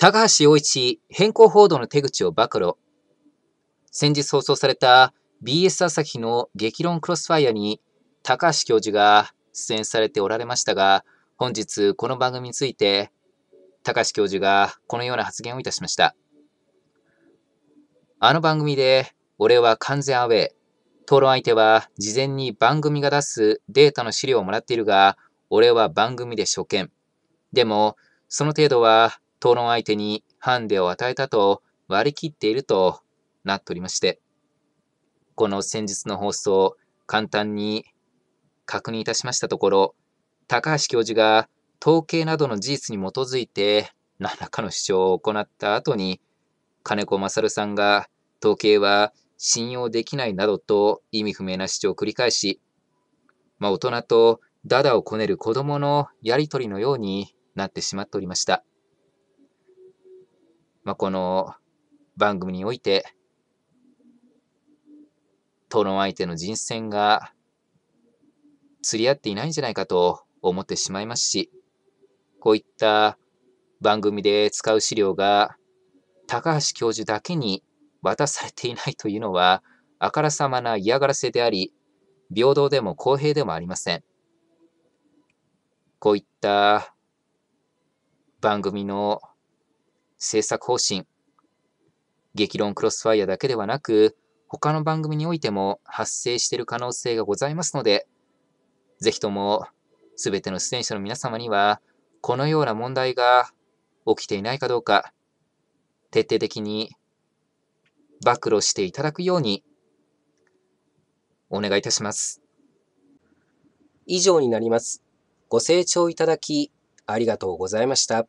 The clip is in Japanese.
高橋洋一変更報道の手口を暴露。先日放送された BS 朝日の激論クロスファイアに高橋教授が出演されておられましたが、本日この番組について高橋教授がこのような発言をいたしました。あの番組で俺は完全アウェイ。討論相手は事前に番組が出すデータの資料をもらっているが、俺は番組で初見。でも、その程度は討論相手にハンデを与えたと割り切っているとなっておりまして、この先日の放送を簡単に確認いたしましたところ、高橋教授が統計などの事実に基づいて何らかの主張を行った後に、金子勝さんが統計は信用できないなどと意味不明な主張を繰り返し、まあ、大人とダダをこねる子供のやりとりのようになってしまっておりました。まあ、この番組において、討論相手の人選が釣り合っていないんじゃないかと思ってしまいますし、こういった番組で使う資料が高橋教授だけに渡されていないというのは、あからさまな嫌がらせであり、平等でも公平でもありません。こういった番組の制作方針、激論クロスファイアだけではなく、他の番組においても発生している可能性がございますので、ぜひとも全ての出演者の皆様には、このような問題が起きていないかどうか、徹底的に暴露していただくように、お願いいたします。以上になります。ご清聴いただき、ありがとうございました。